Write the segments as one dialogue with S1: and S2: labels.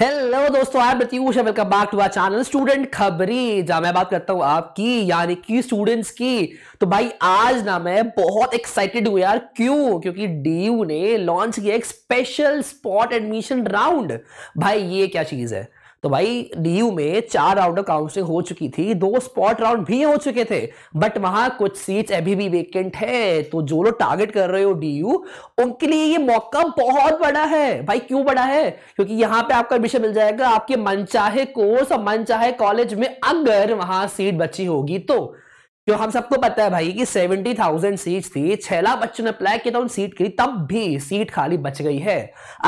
S1: Hello दोस्तों I Pratyush welcome back to our channel student Khabri जहां मैं बात करता हूं आपकी यानी कि स्टूडेंट्स की तो भाई आज ना मैं बहुत एक्साइटेड हूं यार क्यों क्योंकि डी ने लॉन्च किया एक स्पेशल स्पॉट एडमिशन राउंड भाई ये क्या चीज है तो भाई डीयू में चार राउंड ऑफ काउंसलिंग हो चुकी थी दो स्पॉट राउंड भी हो चुके थे बट वहां कुछ सीट्स अभी भी वेकेंट है तो जो लोग टारगेट कर रहे हो डीयू उनके लिए ये मौका बहुत बड़ा है भाई क्यों बड़ा है क्योंकि यहां पे आपका एडमिशन मिल जाएगा आपके मनचाहे कोर्स और मनचाहे कॉलेज में अगर वहां सीट बची होगी तो जो हम सबको पता है भाई कि सेवेंटी थाउजेंड सीट थी छह लाख बच्चों ने अप्लाई किया था उन सीट के लिए तब भी सीट खाली बच गई है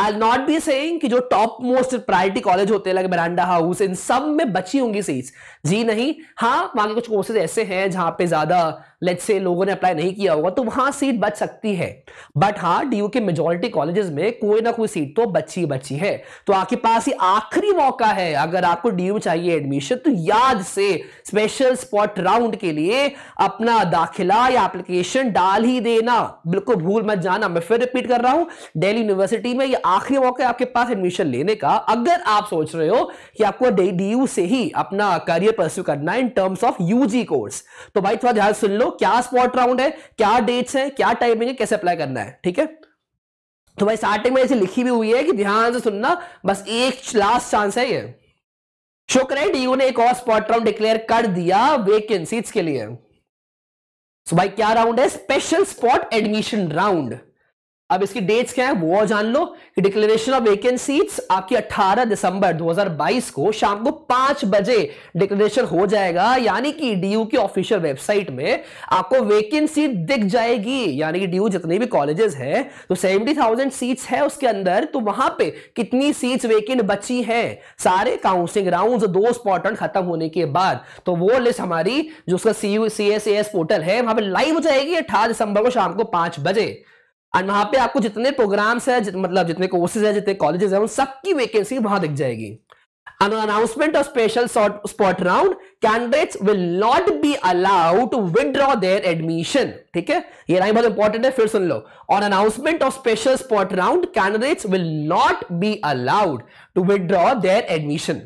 S1: आई नॉट बी सेइंग कि जो टॉप मोस्ट प्रायोरिटी कॉलेज होते हैं लगे बरांडा हाउस इन सब में बची होंगी सीट जी नहीं हाँ वहां के कुछ कोर्सेज ऐसे हैं जहां पे ज्यादा लेट से लोगों ने अप्लाई नहीं किया होगा तो वहां सीट बच सकती है बट हाँ डी के मेजोरिटी कॉलेजेस में कोई ना कोई सीट तो बची बची है तो आपके पास ये आखिरी मौका है अगर आपको डी चाहिए एडमिशन तो याद से स्पेशल स्पॉट राउंड के लिए अपना दाखिला या एप्लीकेशन डाल ही देना बिल्कुल भूल मत जाना मैं फिर रिपीट कर रहा हूं दिल्ली यूनिवर्सिटी में ये आखिरी मौका आपके पास एडमिशन लेने का अगर आप सोच रहे हो कि आपको डी से ही अपना करियर परस्यू करना है in terms of UG course तो भाई थोड़ा ध्यान सुन लो क्या स्पॉट राउंड है क्या डेट्स है क्या टाइमिंग है कैसे अप्लाई करना है ठीक है तो भाई स्टार्टिंग में ऐसे लिखी भी हुई है कि ध्यान से सुनना बस एक लास्ट चांस है ये शुक्र डीयू ने एक और स्पॉट राउंड डिक्लेयर कर दिया वेकेंसी के लिए सो so भाई क्या राउंड है स्पेशल स्पॉट एडमिशन राउंड अब इसकी डेट्स क्या है वो जान लो कि डिक्लेरेशन ऑफ वेकेंट आपकी 18 दिसंबर 2022 को शाम को पांच बजे डिक्लेरेशन हो जाएगा यानी कि डीयू की ऑफिशियल वेबसाइट में आपको वेकेंसी दिख जाएगी यानी कि डीयू जितने भी कॉलेजेस हैं तो 70,000 सीट्स है उसके अंदर तो वहां पे कितनी सीट्स वेकेंट बची है सारे काउंसिलिंग राउंड दो स्पॉटन खत्म होने के बाद तो वो लिस्ट हमारी जो उसका C U C S S portal है वहां पर लाइव हो जाएगी अठारह दिसंबर को शाम को पांच बजे और वहां पे आपको जितने प्रोग्राम्स है जित, मतलब जितने कोर्सेज है जितने कॉलेजेस है उन सबकी वैकेंसी वहां दिख जाएगी announcement of special spot round candidates will not be allowed to withdraw their admission ठीक है ये राय बहुत इंपॉर्टेंट है फिर सुन लो on announcement of special spot round candidates will not be allowed to withdraw their admission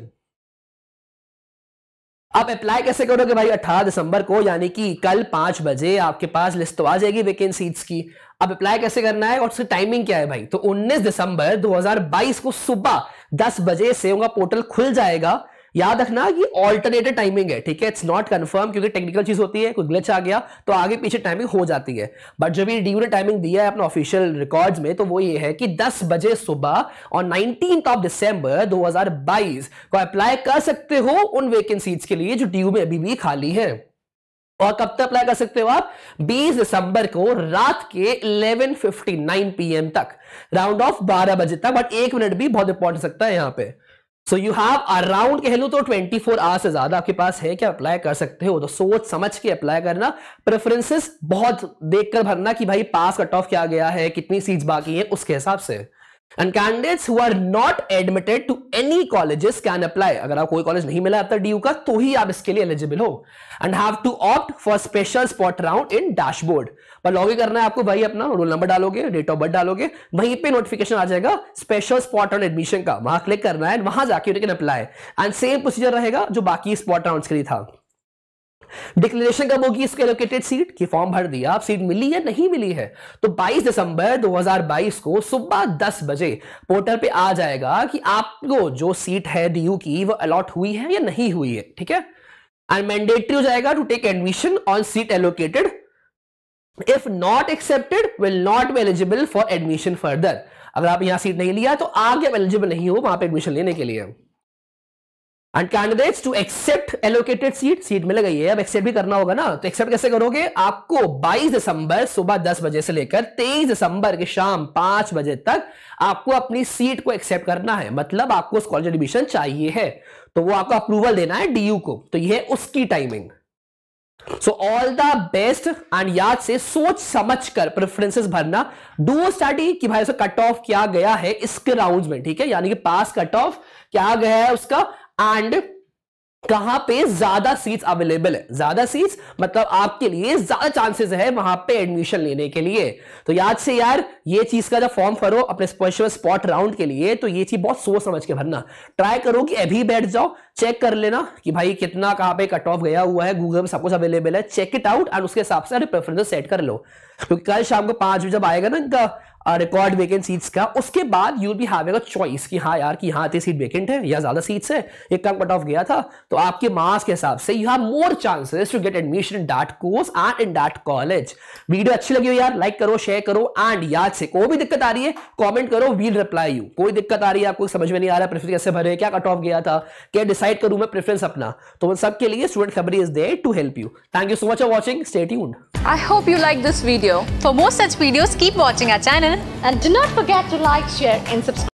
S1: आप अप्लाई कैसे करोगे भाई 18 दिसंबर को यानी कि कल पांच बजे आपके पास लिस्ट तो आ जाएगी वेकेंसी की अब अप्लाई कैसे करना है और उसकी टाइमिंग क्या है भाई तो 19 दिसंबर 2022 को सुबह 10 बजे से उनका पोर्टल खुल जाएगा याद रखना कि ऑल्टरनेटेड टाइमिंग है ठीक है इट्स नॉट कंफर्म क्योंकि टेक्निकल चीज होती है कोई ग्लिच आ गया तो आगे पीछे टाइमिंग हो जाती है बट जब ये डीयू ने टाइमिंग दिया है अपने ऑफिशियल रिकॉर्ड्स में तो वो ये है कि 10 बजे सुबह और 19th ऑफ दिसंबर 2022 को अप्लाई कर सकते हो उन वेकेंसीज के लिए जो डीयू में अभी भी खाली है और कब तक अप्लाई कर सकते हो आप 20 दिसंबर को रात के 11:59 पीएम तक राउंड ऑफ 12 बजे तक बट एक मिनट भी बहुत इंपॉर्टेंट सकता है यहां पे सो यू हैव अराउंड कह लो तो 24 फोर आवर्स से ज्यादा आपके पास है क्या अप्लाई कर सकते हो तो सोच समझ के अप्लाई करना प्रेफरेंसेस बहुत देखकर भरना कि भाई पास कट ऑफ क्या गया है कितनी सीट्स बाकी है उसके हिसाब से and candidates who are not admitted to any colleges can apply अगर आप कोई कॉलेज नहीं मिला आपका यू का तो ही आप इसके लिए एलिजिबल हो and have to opt for special spot round in dashboard पर लॉग इन करना है आपको भाई अपना रोल नंबर डालोगे डेट ऑफ बर्थ डालोगे वहीं पर नोटिफिकेशन आ जाएगा स्पेशल स्पॉट राउंड एडमिशन का वहां क्लिक करना है वहां जाके अप्लाई एंड सेम प्रोसीजर रहेगा जो बाकी स्पॉट राउंड के लिए था डिक्लेरेशन कब होगी इसके एलोकेटेड सीट की फॉर्म भर दिया आप सीट मिली या नहीं मिली है तो 22 दिसंबर 2022 को सुबह 10 बजे पोर्टल पे आ जाएगा कि आपको जो सीट है डीयू की वो अलॉट हुई है या नहीं हुई है ठीक है एंड मैंडेटरी हो जाएगा to take admission on seat allocated if not accepted will not be eligible for admission further अगर आप यहां सीट नहीं लिया तो आगे एलिजिबल नहीं हो वहां पर एडमिशन लेने के लिए and candidates to accept allocated seat seat मिल गई है अब एक्सेप्ट भी करना होगा ना तो एक्सेप्ट कैसे करोगे आपको 22 दिसंबर सुबह 10 बजे से लेकर 23 दिसंबर की शाम 5 बजे तक आपको अपनी सीट को एक्सेप्ट करना है मतलब आपको स्कॉलर एडमिशन चाहिए है तो वो आपको अप्रूवल देना है डीयू को तो यह उसकी timing so all the best and याद से सोच समझ कर प्रेफरेंसेस भरना डू स्टडी कि भाई कट ऑफ क्या गया है इसके राउंड में ठीक है यानी कि पास कट ऑफ क्या गया है उसका एंड कहां पे ज्यादा सीट्स अवेलेबल है ज्यादा सीट्स मतलब आपके लिए ज्यादा चांसेस है वहां पे एडमिशन लेने के लिए तो याद से यार ये चीज का जब फॉर्म भरो अपने स्पेशल स्पॉट राउंड के लिए तो ये चीज बहुत सोच समझ के भरना ट्राई करो कि अभी बैठ जाओ चेक कर लेना कि भाई कितना कहां पे कट ऑफ गया हुआ है गूगल में सब कुछ अवेलेबल है चेक इट आउट एंड उसके हिसाब से प्रेफरेंस सेट कर लो क्योंकि तो कल शाम को पांच बजे जब आएगा ना इनका रिकॉर्ड वेकेंट सीट्स का उसके बाद you be having a choice कि हाँ यार कि हाँ सीट वेकेंट है या ज्यादा सीट्स है एक कम कट ऑफ गया था तो आपके मार्क्स के हिसाब से you have more chances to get admission in that course and in that college video अच्छी लगी हो यार लाइक करो शेयर करो एंड याद से कोई भी दिक्कत आ रही है कॉमेंट करो वील रिप्लाई यू कोई दिक्कत आ रही है आपको समझ में नहीं आ रहा प्रेफरेंस कैसे भरे क्या कट ऑफ गया था क्या डिसाइड करूं मैं प्रेफरेंस अपना तो उन सबके लिए student Khabri is there to help you thank you so much for watching stay tuned I hope you like this video for more such videos keep watching our channel and do not forget to like, share and subscribe.